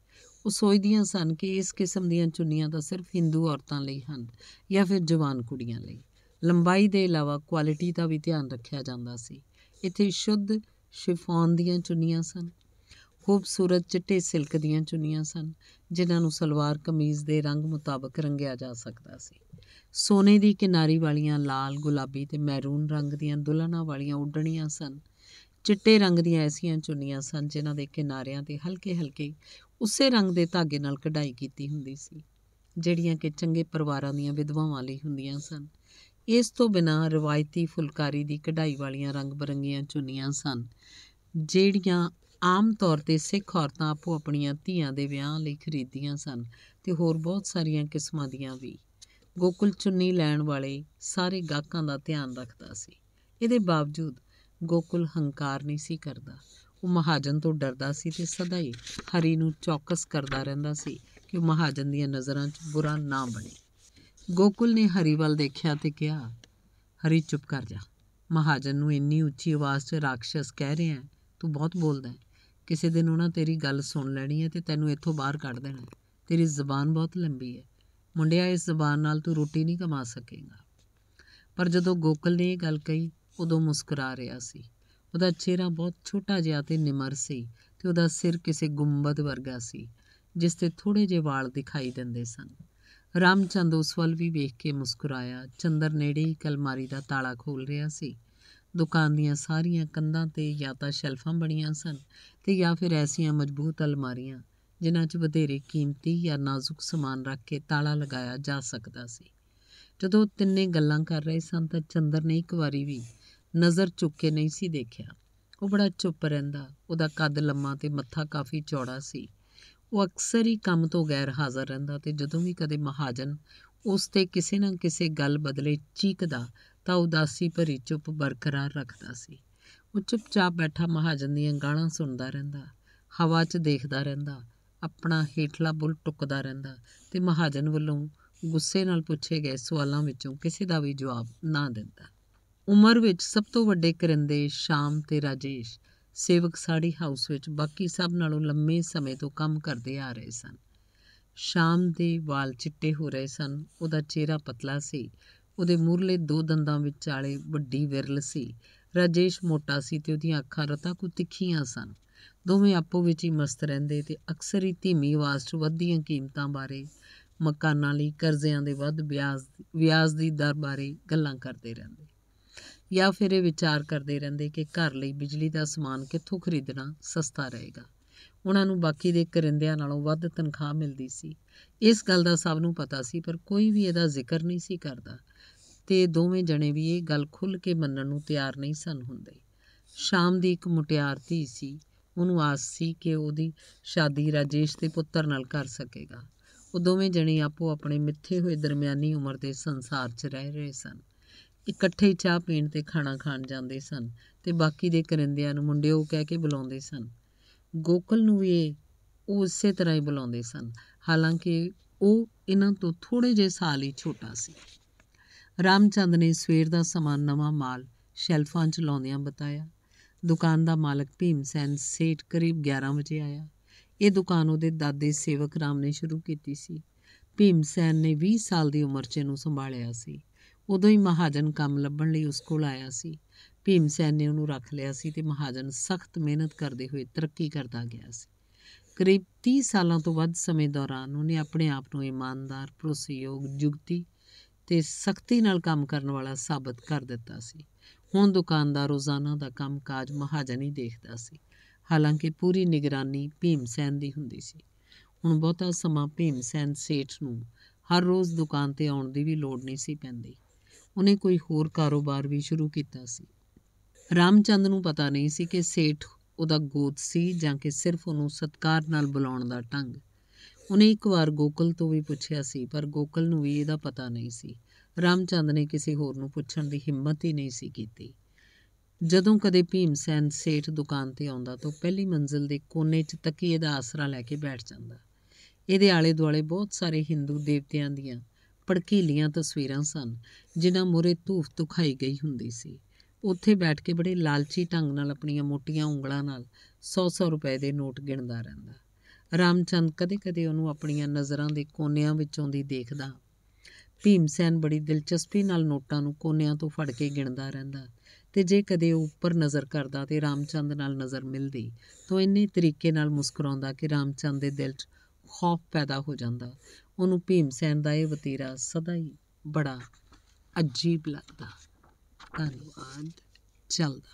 A: ਉਹ ਸੋਚਦੀਆਂ ਸਨ ਕਿ ਇਸ ਕਿਸਮ ਦੀਆਂ ਚੁੰਨੀਆਂ ਤਾਂ ਸਿਰਫ Hindu ਔਰਤਾਂ ਲਈ ਹਨ ਜਾਂ ਫਿਰ ਜਵਾਨ ਕੁੜੀਆਂ ਲਈ ਲੰਬਾਈ ਦੇ ਇਲਾਵਾ ਕੁਆਲਿਟੀ ਦਾ ਵੀ ਧਿਆਨ ਰੱਖਿਆ ਜਾਂਦਾ ਸੀ ਇੱਥੇ ਸ਼ੁੱਧ ਸ਼ਿਫੋਨ ਦੀਆਂ ਚੁੰਨੀਆਂ ਸਨ ਖੂਬਸੂਰਤ ਚਿੱਟੇ ਸਿਲਕ ਦੀਆਂ ਚੁੰਨੀਆਂ ਸਨ ਜਿਨ੍ਹਾਂ ਨੂੰ ਸਲਵਾਰ ਕਮੀਜ਼ ਦੇ ਰੰਗ ਮੁਤਾਬਕ ਰੰਗਿਆ ਜਾ ਸਕਦਾ ਸੀ ਸੋਨੇ ਦੀ ਕਿਨਾਰੀ ਵਾਲੀਆਂ ਲਾਲ ਗੁਲਾਬੀ ਤੇ ਮੈਰੂਨ ਰੰਗ ਦੀਆਂ ਦੁਲਹਨਾਂ ਵਾਲੀਆਂ ਉਡਣੀਆਂ ਸਨ ਚਿੱਟੇ ਰੰਗ ਦੀਆਂ ਐਸੀਆਂ ਚੁੰਨੀਆਂ ਸਨ ਜਿਨ੍ਹਾਂ ਦੇ ਕਿਨਾਰਿਆਂ ਤੇ ਹਲਕੇ-ਹਲਕੇ ਉਸੇ ਰੰਗ ਦੇ ਧਾਗੇ ਨਾਲ ਕਢਾਈ ਕੀਤੀ ਹੁੰਦੀ ਸੀ ਜਿਹੜੀਆਂ ਕਿ ਚੰਗੇ ਪਰਿਵਾਰਾਂ ਦੀਆਂ ਵਿਧਵਾਵਾਂ ਲਈ ਹੁੰਦੀਆਂ ਸਨ ਇਸ ਤੋਂ ਬਿਨਾਂ ਰਵਾਇਤੀ ਫੁਲਕਾਰੀ ਦੀ ਕਢਾਈ ਵਾਲੀਆਂ ਰੰਗ-ਬਰੰਗੀਆਂ ਚੁੰਨੀਆਂ ਸਨ ਜਿਹੜੀਆਂ ਆਮ ਤੌਰ ਤੇ ਸਿੱਖ ਔਰਤਾਂ ਆਪੋ ਆਪਣੀਆਂ ਧੀਆਂ ਦੇ ਵਿਆਹ ਲਈ ਖਰੀਦੀਆਂ ਸਨ ਤੇ ਹੋਰ ਬਹੁਤ ਸਾਰੀਆਂ ਕਿਸਮਾਂ ਦੀਆਂ ਵੀ ਗੋਕੁਲ ਚੁੰਨੀ ਲੈਣ ਵਾਲੇ ਸਾਰੇ ਗਾਹਕਾਂ ਦਾ ਧਿਆਨ ਰੱਖਦਾ ਸੀ ਇਹਦੇ ਬਾਵਜੂਦ ਗੋਕੁਲ ਹੰਕਾਰ ਨਹੀਂ ਸੀ ਕਰਦਾ ਉਹ ਮਹਾਜਨ ਤੋਂ ਡਰਦਾ ਸੀ ਤੇ ਸਦਾ ਹੀ ਹਰੀ ਨੂੰ ਚੌਕਸ ਕਰਦਾ ਰਹਿੰਦਾ ਸੀ ਕਿ ਮਹਾਜਨ ਦੀਆਂ ਨਜ਼ਰਾਂ 'ਚ ਬੁਰਾ ਨਾ ਬਣੇ ਗੋਕੁਲ ਨੇ ਹਰੀ ਵੱਲ ਦੇਖਿਆ ਤੇ ਕਿਹਾ ਹਰੀ ਚੁੱਪ ਕਰ ਜਾ ਮਹਾਜਨ ਨੂੰ ਇੰਨੀ ਉੱਚੀ ਆਵਾਜ਼ 'ਚ ਰਾਖਸ਼ਸ ਕਹਿ ਰਿਹਾ ਤੂੰ ਬਹੁਤ ਬੋਲਦਾ ਹੈ ਕਿਸੇ ਦਿਨ ਉਹਨਾਂ ਤੇਰੀ ਗੱਲ ਸੁਣ ਲੈਣੀ ਹੈ ਤੇ ਤੈਨੂੰ ਇੱਥੋਂ ਬਾਹਰ ਕੱਢ ਦੇਣਾ ਤੇਰੀ ਜ਼ੁਬਾਨ ਬਹੁਤ ਲੰਬੀ ਹੈ ਮੁੰਡਿਆ ਇਸ ਜ਼ਬਾਨ ਨਾਲ ਤੂੰ ਰੋਟੀ ਨਹੀਂ ਕਮਾ ਸਕੇਗਾ ਪਰ ਜਦੋਂ ਗੋਕਲ ਨੇ ਇਹ ਗੱਲ ਕਹੀ ਉਦੋਂ ਮੁਸਕਰਾ ਰਿਹਾ ਸੀ ਉਹਦਾ ਚਿਹਰਾ ਬਹੁਤ ਛੋਟਾ ਜਿਹਾ ਤੇ ਨਿਮਰ ਸੀ ਤੇ ਉਹਦਾ ਸਿਰ ਕਿਸੇ ਗੁੰਬਦ ਵਰਗਾ ਸੀ ਜਿਸ ਤੇ ਥੋੜੇ ਜਿਹੇ ਵਾਲ ਦਿਖਾਈ ਦਿੰਦੇ ਸਨ ਰਾਮਚੰਦ ਉਸ ਵੱਲ ਵੀ ਵੇਖ ਕੇ ਮੁਸਕਰਾਇਆ ਚੰਦਰ ਨੇੜੇ ਹੀ ਕਲਮਾਰੀ ਦਾ ਤਾਲਾ ਖੋਲ ਰਿਹਾ ਸੀ ਦੁਕਾਨ ਦੀਆਂ ਸਾਰੀਆਂ ਕੰਧਾਂ ਤੇ ਜਾਂ ਤਾਂ ਸ਼ੈਲਫਾਂ ਬਣੀਆਂ ਸਨ ਤੇ ਜਾਂ ਫਿਰ ਐਸੀਆਂ ਮਜ਼ਬੂਤ ਅਲਮਾਰੀਆਂ ਜਿਨ੍ਹਾਂ 'ਚ ਵਧੇਰੇ ਕੀਮਤੀ ਜਾਂ ਨਾਜ਼ੁਕ ਸਮਾਨ ਰੱਖ ਕੇ ਤਾਲਾ ਲਗਾਇਆ ਜਾ ਸਕਦਾ ਸੀ ਜਦੋਂ ਤਿੰਨੇ ਗੱਲਾਂ ਕਰ ਰਹੇ ਸਨ ਤਾਂ ਚੰਦਰ ਨੇ ਇੱਕ ਵਾਰੀ ਵੀ ਨਜ਼ਰ ਚੁੱਕ ਕੇ ਨਹੀਂ ਸੀ ਦੇਖਿਆ ਉਹ ਬੜਾ ਚੁੱਪ ਰਹਿੰਦਾ ਉਹਦਾ ਕੱਦ ਲੰਮਾ ਤੇ ਮੱਥਾ ਕਾਫੀ ਚੌੜਾ ਸੀ ਉਹ ਅਕਸਰ ਹੀ ਕੰਮ ਤੋਂ ਗੈਰ ਹਾਜ਼ਰ ਰਹਿੰਦਾ ਤੇ ਜਦੋਂ ਵੀ ਕਦੇ ਮਹਾਜਨ ਉਸ ਤੇ ਕਿਸੇ ਨਾ ਕਿਸੇ ਗੱਲ ਬਦਲੇ ਚੀਕਦਾ ਤਾਂ ਉਦਾਸੀ ਭਰੀ ਚੁੱਪ ਬਰਕਰਾਰ ਰੱਖਦਾ ਸੀ ਉਹ ਚੁੱਪਚਾਪ ਬੈਠਾ ਮਹਾਜਨ ਦੀਆਂ ਗਾਣਾਂ ਸੁਣਦਾ ਰਹਿੰਦਾ ਹਵਾ 'ਚ ਦੇਖਦਾ ਰਹਿੰਦਾ ਆਪਣਾ ਹੇਠਲਾ ਬੁੱਲ ਟੁੱਕਦਾ ਰਹਿੰਦਾ ਤੇ ਮਹਾਜਨ ਵੱਲੋਂ ਗੁੱਸੇ ਨਾਲ ਪੁੱਛੇ ਗਏ ਸਵਾਲਾਂ ਵਿੱਚੋਂ ਕਿਸੇ ਦਾ ਵੀ ਜਵਾਬ ਨਾ ਦਿੰਦਾ ਉਮਰ ਵਿੱਚ ਸਭ ਤੋਂ ਵੱਡੇ ਕਰਿੰਦੇ ਸ਼ਾਮ ਤੇ ਰਾਜੇਸ਼ ਸੇਵਕ ਸਾੜੀ ਹਾਊਸ ਵਿੱਚ ਬਾਕੀ ਸਭ ਨਾਲੋਂ ਲੰਮੇ ਸਮੇਂ ਤੋਂ ਕੰਮ ਕਰਦੇ ਆ ਰਹੇ ਸਨ ਸ਼ਾਮ ਦੇ ਵਾਲ ਚਿੱਟੇ ਹੋ ਰਹੇ ਸਨ ਉਹਦਾ ਚਿਹਰਾ ਪਤਲਾ ਸੀ ਉਹਦੇ ਮੂਰਲੇ ਦੋ ਦੰਦਾਂ ਵਿੱਚ ਵਾਲੇ ਵੱਡੀ ਵਿਰਲ ਸੀ ਰਾਜੇਸ਼ ਮੋਟਾ ਸੀ ਤੇ ਉਹਦੀਆਂ ਅੱਖਾਂ ਰਤਾ ਕੋ ਤਿੱਖੀਆਂ ਸਨ ਦੋਵੇਂ ਆਪੋ ਵਿੱਚ ਹੀ ਮਸਤ ਰਹਿੰਦੇ ਤੇ ਅਕਸਰ ਹੀ ਧੀਮੀ ਆਵਾਜ਼ 'ਚ ਵੱਧੀਆਂ ਕੀਮਤਾਂ ਬਾਰੇ ਮਕਾਨਾਂ ਲਈ ਕਰਜ਼ਿਆਂ ਦੇ ਵੱਧ ਵਿਆਜ ਵਿਆਜ ਦੀ ਦਰ ਬਾਰੇ ਗੱਲਾਂ ਕਰਦੇ ਰਹਿੰਦੇ ਜਾਂ ਫਿਰ ਇਹ ਵਿਚਾਰ ਕਰਦੇ ਰਹਿੰਦੇ ਕਿ ਘਰ ਲਈ ਬਿਜਲੀ ਦਾ ਸਮਾਨ ਕਿੱਥੋਂ ਖਰੀਦਣਾ ਸਸਤਾ ਰਹੇਗਾ ਉਹਨਾਂ ਨੂੰ ਬਾਕੀ ਦੇ ਕਰਿੰਦਿਆਂ ਨਾਲੋਂ ਵੱਧ ਤਨਖਾਹ ਮਿਲਦੀ ਸੀ ਇਸ ਗੱਲ ਦਾ ਸਭ ਨੂੰ ਪਤਾ ਸੀ ਪਰ ਕੋਈ ਵੀ ਇਹਦਾ ਜ਼ਿਕਰ ਨਹੀਂ ਸੀ ਕਰਦਾ ਤੇ ਦੋਵੇਂ ਜਣੇ ਵੀ ਇਹ ਗੱਲ ਖੁੱਲ੍ਹ ਕੇ ਮੰਨਣ ਨੂੰ ਤਿਆਰ ਨਹੀਂ ਸਨ ਹੁੰਦੇ ਸ਼ਾਮ ਦੀ ਇੱਕ ਮੁਟਿਆਰ ਧੀ ਸੀ ਉਹਨੂੰ ਆਸ ਸੀ ਕਿ ਉਹਦੀ ਸ਼ਾਦੀ ਰਾਜੇਸ਼ ਦੇ ਪੁੱਤਰ ਨਾਲ ਕਰ ਸਕੇਗਾ ਉਹ ਦੋਵੇਂ ਜਣੇ ਆਪੋ ਆਪਣੇ ਮਿੱਥੇ ਹੋਏ ਦਰਮਿਆਨੀ ਉਮਰ ਦੇ ਸੰਸਾਰ 'ਚ ਰਹਿ ਰਹੇ ਸਨ ਇਕੱਠੇ ਚਾਹ ਪੀਣ ਤੇ ਖਾਣਾ ਖਾਣ ਜਾਂਦੇ ਸਨ ਤੇ ਬਾਕੀ ਦੇ ਕਰਿੰਦਿਆਂ ਨੂੰ ਮੁੰਡਿਓ ਕਹਿ ਕੇ ਬੁਲਾਉਂਦੇ ਸਨ ਗੋਕਲ ਨੂੰ ਵੀ ਉਹ ਉਸੇ ਤਰ੍ਹਾਂ ਹੀ ਬੁਲਾਉਂਦੇ ਸਨ ਹਾਲਾਂਕਿ ਉਹ ਇਹਨਾਂ ਤੋਂ ਥੋੜੇ ਜਿਹੇ ਸਾਲ ਹੀ ਛੋਟਾ ਸੀ ਰਾਮਚੰਦ ਨੇ ਸਵੇਰ ਦਾ ਸਮਾਨ ਨਵਾਂ ਮਾਲ ਸ਼ੈਲਫਾਂ 'ਚ ਲਾਉਂਦਿਆਂ ਬਤਾਇਆ ਦੁਕਾਨ ਦਾ ਮਾਲਕ ਭੀਮ ਸੈਨ ਸੇਟ ਕਰੀਬ 11 ਵਜੇ ਆਇਆ ਇਹ ਦੁਕਾਨ ਉਹਦੇ ਦਾਦੇ ਸੇਵਕ ਰਾਮ ਨੇ ਸ਼ੁਰੂ ਕੀਤੀ ਸੀ ਭੀਮ ਸੈਨ ਨੇ 20 ਸਾਲ ਦੀ ਉਮਰ 'ਚ ਇਹਨੂੰ ਸੰਭਾਲਿਆ ਸੀ ਉਦੋਂ ਹੀ ਮਹਾਜਨ ਕੰਮ ਲੱਭਣ ਲਈ ਉਸ ਕੋਲ ਆਇਆ ਸੀ ਭੀਮ ਸੈਨ ਨੇ ਉਹਨੂੰ ਰੱਖ ਲਿਆ ਸੀ ਤੇ ਮਹਾਜਨ ਸਖਤ ਮਿਹਨਤ ਕਰਦੇ ਹੋਏ ਤਰੱਕੀ ਕਰਦਾ ਗਿਆ ਸੀ ਕਰੀਬ 30 ਸਾਲਾਂ ਤੋਂ ਵੱਧ ਸਮੇਂ ਦੌਰਾਨ ਉਹਨੇ ਆਪਣੇ ਆਪ ਨੂੰ ਇਮਾਨਦਾਰ, ਭਰੋਸੇਯੋਗ, ਜੁਗਤੀ ਤੇ ਸਖਤੀ ਨਾਲ ਕੰਮ ਕਰਨ ਵਾਲਾ ਸਾਬਤ ਕਰ ਦਿੱਤਾ ਸੀ ਹੁਣ ਦੁਕਾਨਦਾਰ ਰੋਜ਼ਾਨਾ ਦਾ ਕੰਮਕਾਜ ਮਹਾਜਨ ਹੀ ਦੇਖਦਾ ਸੀ ਹਾਲਾਂਕਿ ਪੂਰੀ ਨਿਗਰਾਨੀ ਭੀਮ ਸੈਨ ਦੀ ਹੁੰਦੀ ਸੀ ਹੁਣ ਬਹੁਤਾ ਸਮਾਂ ਭੀਮ ਸੈਨ ਸੇਠ ਨੂੰ ਹਰ ਰੋਜ਼ ਦੁਕਾਨ ਤੇ ਆਉਣ ਦੀ ਵੀ ਲੋੜ ਨਹੀਂ ਸੀ ਪੈਂਦੀ ਉਹਨੇ ਕੋਈ ਹੋਰ ਕਾਰੋਬਾਰ ਵੀ ਸ਼ੁਰੂ ਕੀਤਾ ਸੀ ਰਾਮਚੰਦ ਨੂੰ ਪਤਾ ਨਹੀਂ ਸੀ ਕਿ ਸੇਠ ਉਹਦਾ ਗੋਤ ਸੀ ਜਾਂ ਕਿ ਸਿਰਫ ਉਹਨੂੰ ਸਤਕਾਰ ਨਾਲ ਬੁਲਾਉਣ ਦਾ ਢੰਗ ਉਹਨੇ ਇੱਕ ਵਾਰ ਗੋਕਲ ਤੋਂ ਵੀ ਪੁੱਛਿਆ ਸੀ ਪਰ ਗੋਕਲ ਨੂੰ ਵੀ ਇਹਦਾ ਪਤਾ ਨਹੀਂ ਸੀ ਰਾਮਚੰਦ ਨੇ ਕਿਸੇ ਹੋਰ ਨੂੰ ਪੁੱਛਣ ਦੀ ਹਿੰਮਤ ਹੀ ਨਹੀਂ ਸੀ ਕੀਤੀ ਜਦੋਂ ਕਦੇ ਭੀਮ ਸੈਨ ਸੇਠ ਦੁਕਾਨ ਤੇ ਆਉਂਦਾ ਤਾਂ ਪਹਿਲੀ ਮੰਜ਼ਲ ਦੇ ਕੋਨੇ 'ਚ ਤਕੀਏ ਦਾ ਆਸਰਾ ਲੈ ਕੇ ਬੈਠ ਜਾਂਦਾ ਇਹਦੇ ਆਲੇ ਦੁਆਲੇ ਬਹੁਤ ਸਾਰੇ ਹਿੰਦੂ ਦੇਵਤਿਆਂ ਦੀਆਂ ਪੜਕੀਲੀਆਂ ਤਸਵੀਰਾਂ ਸਨ ਜਿਨ੍ਹਾਂ ਮੋਰੇ ਧੂਫ ਤੁਖਾਈ ਗਈ ਹੁੰਦੀ ਸੀ ਉੱਥੇ ਬੈਠ ਕੇ ਬੜੇ ਲਾਲਚੀ ਢੰਗ ਨਾਲ ਆਪਣੀਆਂ ਮੋਟੀਆਂ ਉਂਗਲਾਂ ਨਾਲ 100-100 ਰੁਪਏ ਦੇ ਨੋਟ ਗਿਣਦਾ ਰਹਿੰਦਾ ਰਾਮਚੰਦ ਕਦੇ-ਕਦੇ ਉਹਨੂੰ ਆਪਣੀਆਂ ਨਜ਼ਰਾਂ ਦੇ ਕੋਨਿਆਂ ਵਿੱਚੋਂ ਦੀ ਦੇਖਦਾ ਭੀਮਸੈਨ ਬੜੀ ਦਿਲਚਸਪੀ ਨਾਲ ਨੋਟਾਂ ਨੂੰ ਕੋਨਿਆਂ ਤੋਂ ਫੜ ਕੇ ਗਿਣਦਾ ਰਹਿੰਦਾ ਤੇ ਜੇ ਕਦੇ ਉਹ ਉੱਪਰ ਨਜ਼ਰ ਕਰਦਾ ਤੇ ਰਾਮਚੰਦ ਨਾਲ ਨਜ਼ਰ ਮਿਲਦੀ ਤਾਂ ਇੰਨੇ ਤਰੀਕੇ ਨਾਲ ਮੁਸਕਰਾਉਂਦਾ ਕਿ ਰਾਮਚੰਦ ਦੇ ਦਿਲ 'ਚ ਖੌਫ ਪੈਦਾ ਹੋ ਜਾਂਦਾ ਉਹਨੂੰ ਭੀਮਸੈਨ ਦਾ ਇਹ ਵਤੀਰਾ ਸਦਾ ਹੀ ਬੜਾ ਅਜੀਬ ਲੱਗਦਾ ਧੰਨਵਾਦ ਚੱਲਦਾ